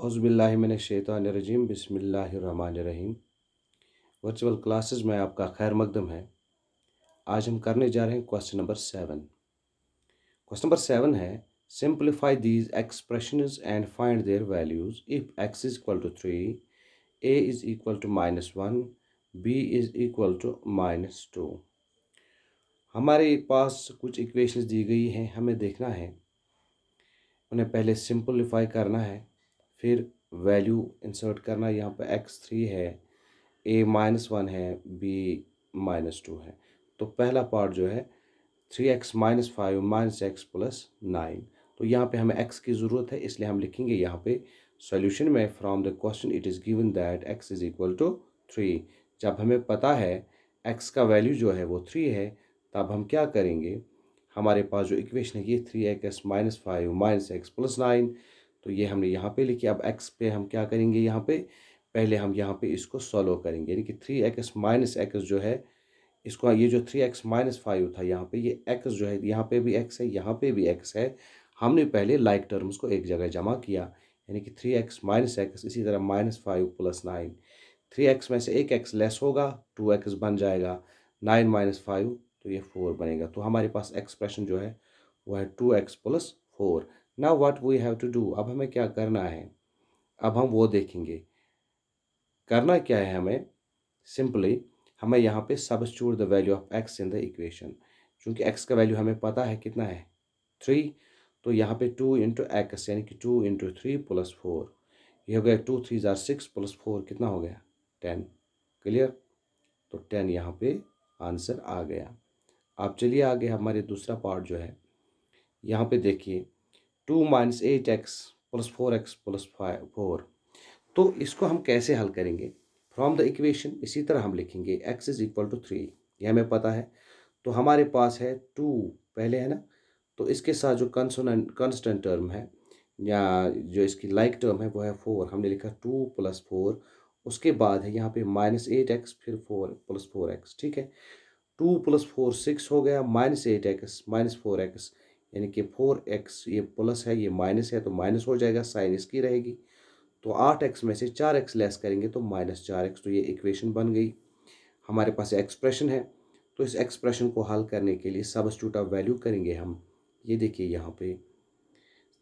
शैतानरजीम बसमीम virtual classes में आपका खैर मकदम है आज हम करने जा रहे हैं question number seven question number seven है simplify these expression and find their values if X is equal to three A is equal to minus one B is equal to minus two हमारे पास कुछ equations दी गई हैं हमें देखना है उन्हें पहले सिंपलीफाई करना है फिर वैल्यू इंसर्ट करना यहाँ पर एक्स थ्री है ए माइनस वन है बी माइनस टू है तो पहला पार्ट जो है three X minus five minus X plus nine तो यहाँ पे हमें एक्स की ज़रूरत है इसलिए हम लिखेंगे यहाँ पे सॉल्यूशन में from the question it is given that X is equal to three जब हमें पता है एक्स का वैल्यू जो है वो थ्री है तब हम क्या करेंगे हमारे पास जो इक्वेशन है ये three X minus five minus X plus nine तो ये हमने यहाँ पे लिखी अब एक्स पे हम क्या करेंगे यहाँ पे पहले हम यहाँ पे इसको सॉल्व करेंगे यानी कि थ्री एक्स माइनस एक्स जो है इसको ये जो थ्री एक्स माइनस फाइव था यहाँ पे ये एक्स जो है यहाँ पे भी एक्स है यहाँ पे भी एक्स है हमने पहले लाइक टर्म्स को एक जगह जमा किया यानी कि थ्री एक्स माइनस एक्स इसी तरह minus five plus nine three X में से एक एक्स लेस होगा टू एक्स बन जाएगा नाइन माइनस फाइव तो ये फोर बनेगा तो हमारे पास एक्सप्रेशन जो है वह है टू एक्स प्लस फोर ना what we have to do अब हमें क्या करना है अब हम वो देखेंगे करना क्या है हमें सिंपली हमें यहाँ पे substitute the value of x in the equation क्योंकि एक्स का वैल्यू हमें पता है कितना है थ्री तो यहाँ पे टू इंटू एक्स यानी कि two into three plus four ये हो गया टू थ्री ज़ार सिक्स प्लस फोर कितना हो गया टेन क्लियर तो टेन यहाँ पे आंसर आ गया अब चलिए आगे हमारे दूसरा पार्ट जो है यहाँ पे देखिए two minus eight x plus four x plus five four तो इसको हम कैसे हल करेंगे फ्रॉम द इक्वेशन इसी तरह हम लिखेंगे x is equal to three ये हमें पता है तो हमारे पास है टू पहले है ना तो इसके साथ जो कंसोनेंट कंस्टेंट टर्म है या जो इसकी लाइक टर्म है वो है फोर हमने लिखा टू प्लस फोर उसके बाद है यहाँ पे माइनस एट एक्स फिर फोर प्लस फोर एक्स ठीक है टू प्लस फोर सिक्स हो गया minus eight x minus four x यानी कि फोर एक्स ये प्लस है ये माइनस है तो माइनस हो जाएगा साइन इसकी रहेगी तो आठ एक्स में से चार एक्स लेस करेंगे तो माइनस चार एक्स तो ये इक्वेशन बन गई हमारे पास एक्सप्रेशन है तो इस एक्सप्रेशन को हल करने के लिए सबस्टूट ऑफ वैल्यू करेंगे हम ये देखिए यहाँ पे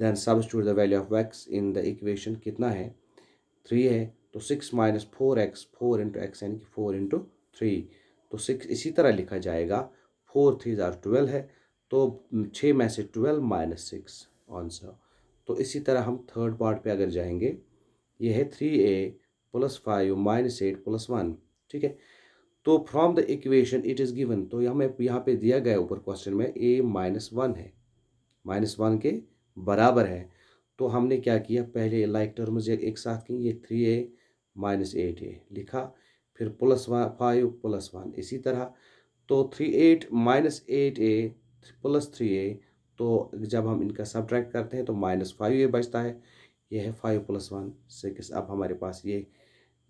then substitute the value of x in the equation कितना है थ्री है तो six minus four x four into x यानी कि फोर इंटू थ्री तो सिक्स इसी तरह लिखा जाएगा फोर थ्री ज़ार ट्वेल्व है तो छः में से ट्वेल्व माइनस सिक्स आंसर तो इसी तरह हम थर्ड पार्ट पे अगर जाएंगे ये है three a plus five minus eight plus one ठीक है तो from the equation it is given तो हमें यहाँ पे दिया गया ऊपर क्वेश्चन में ए माइनस वन है माइनस वन के बराबर है तो हमने क्या किया पहले लाइक टर्म्स एक साथ की ये three a minus eight a लिखा फिर plus one five plus one इसी तरह तो three eight minus eight a plus three a तो जब हम इनका सब करते हैं तो माइनस फाइव ए बचता है ये है फाइव प्लस वन सिक्स अब हमारे पास ये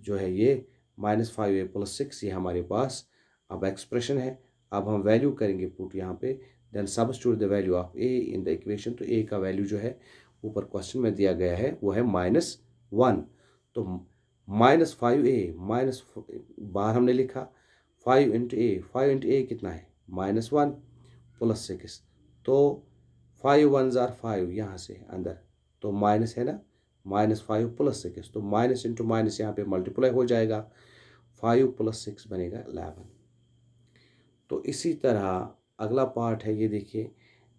जो है ये minus five a plus six ये हमारे पास अब एक्सप्रेशन है अब हम वैल्यू करेंगे पुट यहाँ पे then substitute the value of a in the equation तो ए का वैल्यू जो है ऊपर क्वेश्चन में दिया गया है वो है माइनस वन तो माइनस फाइव ए माइनस बाहर हमने लिखा five into a five into a कितना है माइनस वन प्लस सिक्स तो फाइव वन ज़ार फाइव यहाँ से अंदर तो माइनस है ना माइनस फाइव प्लस सिक्स तो माइनस इंटू माइनस यहाँ पे मल्टीप्लाई हो जाएगा फाइव प्लस सिक्स बनेगा एलेवन तो इसी तरह अगला पार्ट है ये देखिए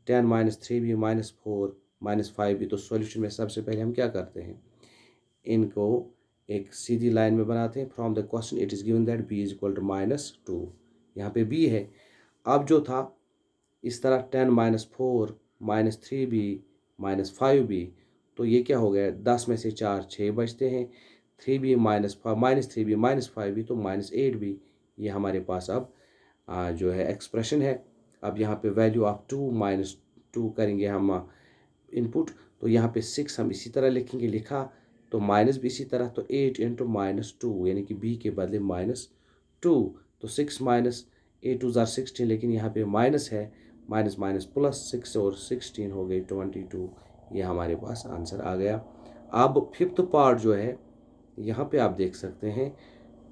टेन माइनस थ्री भी माइनस फोर माइनस फाइव भी तो सॉल्यूशन में सबसे पहले हम क्या करते हैं इनको एक सीधी लाइन में बनाते हैं from the question it is given that b is equal to minus two यहाँ पे बी है अब जो था इस तरह ten minus four minus three b minus five b तो ये क्या हो गया दस में से चार छः बचते हैं three b minus five minus three b minus five b तो माइनस एट बी ये हमारे पास अब आ, जो है एक्सप्रेशन है अब यहाँ पे वैल्यू आप टू माइनस टू करेंगे हम इनपुट तो यहाँ पे सिक्स हम इसी तरह लिखेंगे लिखा तो माइनस भी इसी तरह तो एट इंटू माइनस टू यानी कि बी के बदले माइनस टू तो सिक्स माइनस ए टू ज़ार सिक्सटीन लेकिन यहाँ पे माइनस है माइनस माइनस प्लस सिक्स और सिक्सटीन हो गई ट्वेंटी टू ये हमारे पास आंसर आ गया अब फिफ्थ पार्ट जो है यहाँ पे आप देख सकते हैं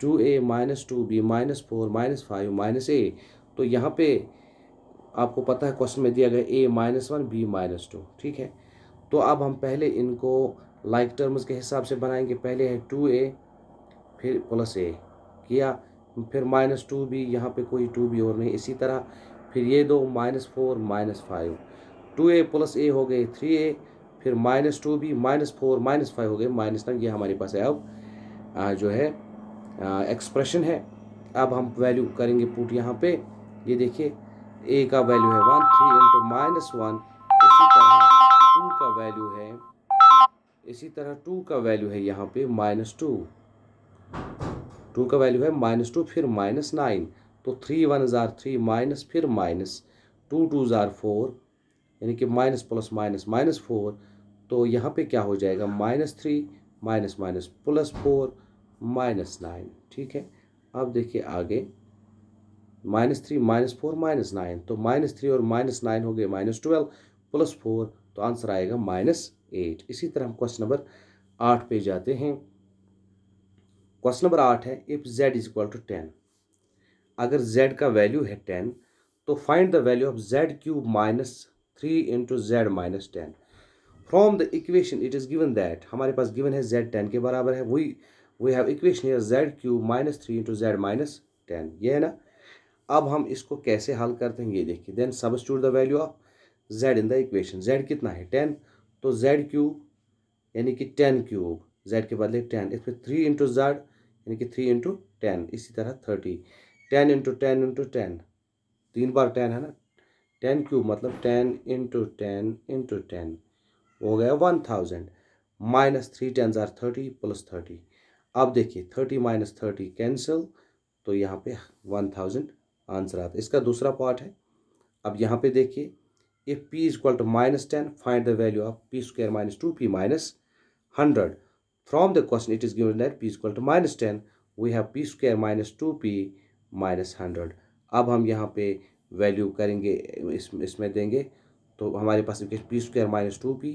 two a minus two b minus four minus five minus a तो यहाँ पे आपको पता है क्वेश्चन में दिया गया a minus one b minus two ठीक है तो अब हम पहले इनको लाइक टर्म्स के हिसाब से बनाएंगे पहले है टू ए फिर प्लस ए किया फिर माइनस टू बी यहाँ पे कोई टू बी और नहीं इसी तरह फिर ये दो minus four minus five two a plus a हो गए थ्री ए फिर माइनस टू भी माइनस फोर माइनस फाइव हो गए माइनस नाइन ये हमारे पास है अब जो है एक्सप्रेशन है अब हम वैल्यू करेंगे पुट यहाँ पे ये देखिए ए का वैल्यू है one three into minus one इसी तरह टू का वैल्यू है इसी तरह टू का वैल्यू है यहाँ पे माइनस टू टू का वैल्यू है माइनस टू फिर माइनस नाइन तो थ्री वन ज़ार थ्री माइनस फिर माइनस टू टू ज़ार फोर यानी कि minus plus minus minus four तो यहाँ पे क्या हो जाएगा minus three minus minus plus four minus nine ठीक है अब देखिए आगे minus three minus four minus nine तो माइनस थ्री और माइनस नाइन हो गए माइनस ट्वेल्व प्लस फोर तो आंसर आएगा माइनस एट इसी तरह हम क्वेश्चन नंबर आठ पे जाते हैं क्वेश्चन नंबर आठ है if z is equal to ten अगर z का वैल्यू है टेन तो find the value of z cube minus three into z minus ten from the equation it is given that हमारे पास गिवन है z ten के बराबर है वही वी हैव इक्वेशन है z cube minus three into z minus ten ये है ना अब हम इसको कैसे हल करते हैं ये देखिए then substitute the value of z in the equation z कितना है टेन तो जेड क्यूब यानी कि टेन क्यूब जेड के बदले टेन इसमें थ्री इंटू जेड यानी कि थ्री इंटू टेन इसी तरह thirty ten into ten into ten तीन बार टेन है ना टेन क्यूब मतलब ten into ten into ten हो गया one thousand minus three ten जार थर्टी प्लस थर्टी अब देखिए थर्टी माइनस थर्टी कैंसिल तो यहाँ पे वन थाउजेंड आंसर आता है इसका दूसरा पार्ट है अब यहाँ पे देखिए if p is equal to minus ten find the value of p square minus two p minus hundred from the question it is given that p is equal to minus ten we have p square minus two p minus hundred अब हम यहाँ पे value करेंगे इस इसमें देंगे तो हमारे पास p square minus two p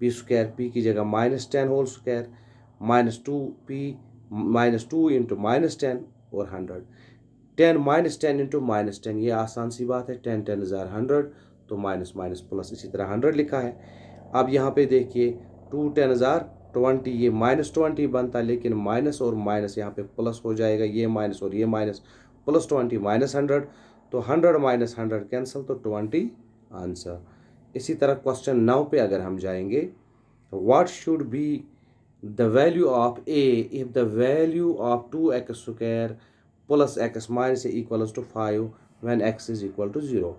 p square p की जगह minus ten whole square minus two p minus two into minus ten और hundred ten minus ten into minus ten ये आसान सी बात है टेन टेन हज़ार हंड्रेड तो माइनस माइनस प्लस इसी तरह हंड्रेड लिखा है अब यहाँ पे देखिए टू टेन हज़ार ट्वेंटी ये माइनस ट्वेंटी बनता है लेकिन माइनस और माइनस यहाँ पे प्लस हो जाएगा ये माइनस और ये minus plus twenty minus hundred तो हंड्रेड माइनस हंड्रेड कैंसिल तो ट्वेंटी आंसर इसी तरह क्वेश्चन नौ पे अगर हम जाएंगे what should be the value of a if the value of two x square plus x minus equals to five when x is equal to zero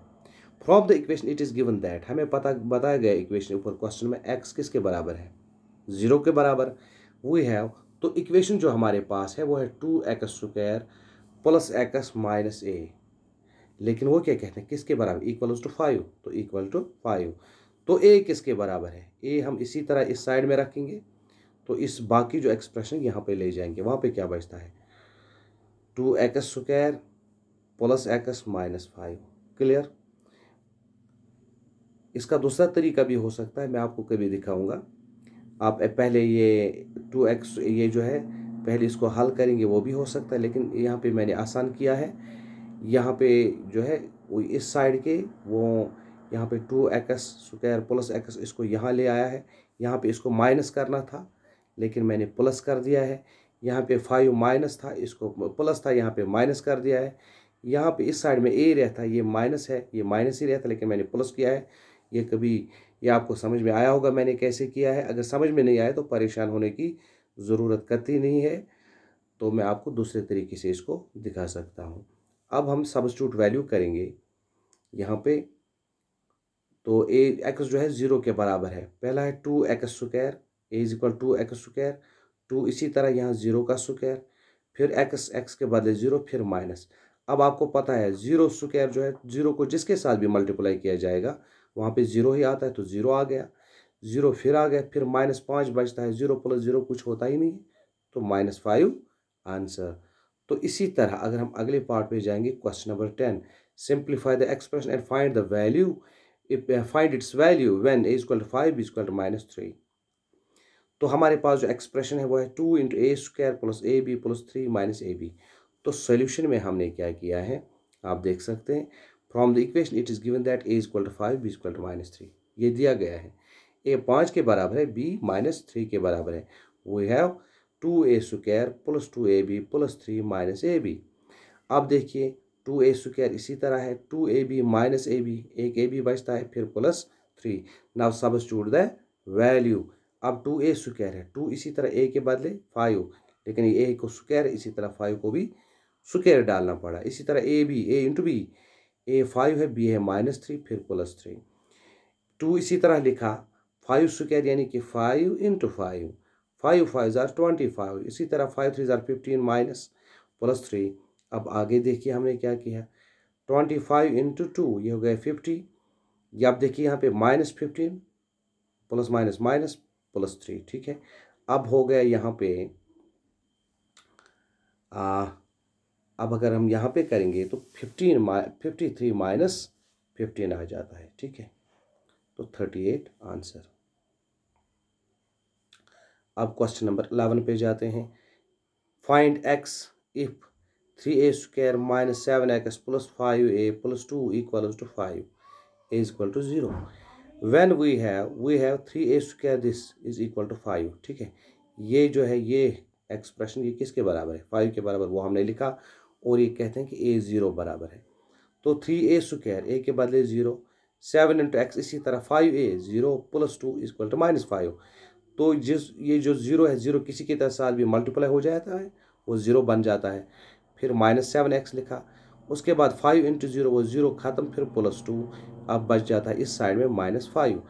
from the equation it is given that हमें पता बताया गया equation ऊपर question में x किसके बराबर है zero के बराबर वी हैव तो इक्वेशन जो हमारे पास है वो है two x square plus x minus a लेकिन वो क्या कहते हैं किसके बराबर इक्वल टू फाइव तो इक्वल टू फाइव तो ए किसके बराबर है ए हम इसी तरह इस साइड में रखेंगे तो इस बाकी जो एक्सप्रेशन यहाँ पे ले जाएंगे वहाँ पे क्या बचता है two x square plus x minus five clear इसका दूसरा तरीका भी हो सकता है मैं आपको कभी दिखाऊंगा आप पहले ये टू एक्स ये जो है पहले इसको हल करेंगे वो भी हो सकता है लेकिन यहाँ पे मैंने आसान किया है यहाँ पे जो है वो इस साइड के वो यहाँ पे two x square plus x इसको यहाँ ले आया है यहाँ पे इसको माइनस करना था लेकिन मैंने प्लस कर दिया है यहाँ पे फाइव माइनस था इसको प्लस था यहाँ पे माइनस कर दिया है यहाँ पे इस साइड में ए रहता ये माइनस है ये माइनस ही रहता लेकिन मैंने प्लस किया है ये कभी ये आपको समझ में आया होगा मैंने कैसे किया है अगर समझ में नहीं आया तो परेशान होने की ज़रूरत कती नहीं है तो मैं आपको दूसरे तरीके से इसको दिखा सकता हूँ अब हम सब्सटूट वैल्यू करेंगे यहाँ पे तो ए एक्स जो है ज़ीरो के बराबर है पहला है two x square a is equal to x square two इसी तरह यहाँ ज़ीरो का स्क्वायर फिर एक्स एक्स के बदले ज़ीरो फिर माइनस अब आपको पता है ज़ीरो स्क्वायर जो है ज़ीरो को जिसके साथ भी मल्टीप्लाई किया जाएगा वहाँ पे ज़ीरो ही आता है तो ज़ीरो आ गया ज़ीरो फिर आ गया फिर माइनस पाँच बचता है ज़ीरो प्लस ज़ीरो कुछ होता ही नहीं है तो माइनस फाइव आंसर तो इसी तरह अगर हम अगले पार्ट पे जाएंगे question number ten simplify the expression and find the value find its value when a is equal to five equal to minus three तो हमारे पास जो एक्सप्रेशन है वो है two into a square plus a b plus three minus a b तो solution में हमने क्या किया है आप देख सकते हैं from the equation it is given that a is equal to five B equal to minus three ये दिया गया है ए पाँच के बराबर है बी माइनस थ्री के बराबर है we have two a square plus two a b plus three minus a b अब देखिए टू ए स्क्वायर इसी तरह है two a b minus a b एक ए बी बचता है फिर plus three now substitute the value अब टू ए स्क्वायर है टू इसी तरह ए के बदले फाइव लेकिन ए को स्क्वायर इसी तरह फाइव को भी स्क्वायर डालना पड़ा इसी तरह a b a into b a five है बी है माइनस थ्री फिर प्लस थ्री टू इसी तरह लिखा फाइव स्क्वायर यानी कि five into five five five ज़ार ट्वेंटी फाइव इसी तरह फाइव थ्री ज़ार फिफ्टीन माइनस प्लस थ्री अब आगे देखिए हमने क्या किया ट्वेंटी फाइव इंटू टू ये हो गया फिफ्टी ये आप देखिए यहाँ पे minus fifteen plus minus minus plus three ठीक है अब हो गया यहाँ पे आ, अब अगर हम यहाँ पे करेंगे तो fifteen fifty three minus fifteen आ जाता है ठीक है तो थर्टी एट आंसर अब क्वेश्चन नंबर अलेवन पे जाते हैं find x if three a square minus seven x plus five a plus two equal to five a is equal to zero when we have we have three a square this is equal to five ठीक है ये जो है ये expression ये किसके बराबर है फाइव के बराबर वो हमने लिखा और ये कहते हैं कि ए ज़ीरो बराबर है तो थ्री ए स्क्र ए के बदले ज़ीरो सेवन इंटू एक्स इसी तरह five a zero plus two equal to minus five तो जिस ये जो ज़ीरो है ज़ीरो किसी के तरह साल भी मल्टीप्लाई हो जाता है वो ज़ीरो बन जाता है फिर माइनस सेवन एक्स लिखा उसके बाद फाइव इंटू ज़ीरो वो ज़ीरो ख़त्म फिर प्लस टू अब बच जाता है इस साइड में माइनस फाइव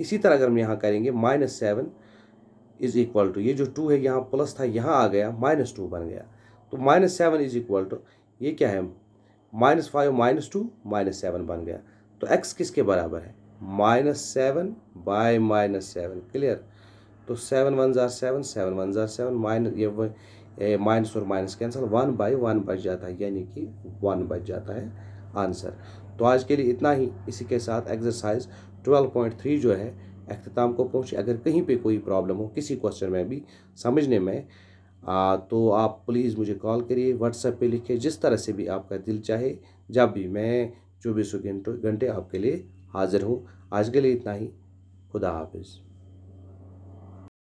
इसी तरह अगर हम यहाँ करेंगे minus seven is equal to ये जो टू है यहाँ प्लस था यहाँ आ गया माइनस टू बन गया तो minus seven is equal to ये क्या है minus five minus two minus seven बन गया तो एक्स किसके बराबर है minus seven by minus seven clear तो सेवन वन ज़ार सेवन सेवन वन ज़ार सेवन माइनस ये माइनस और minus cancel one by one बच जाता है यानी कि वन बच जाता है आंसर तो आज के लिए इतना ही इसी के साथ एक्सरसाइज ट्वेल्व पॉइंट थ्री जो है अख्ताम को पहुँचे अगर कहीं पे कोई प्रॉब्लम हो किसी क्वेश्चन में भी समझने में आ, तो आप प्लीज़ मुझे कॉल करिए व्हाट्सएप पे लिखिए जिस तरह से भी आपका दिल चाहे जब भी मैं चौबीसों घंटों घंटे आपके लिए हाज़िर हूँ आज के लिए इतना ही खुदा हाफिज़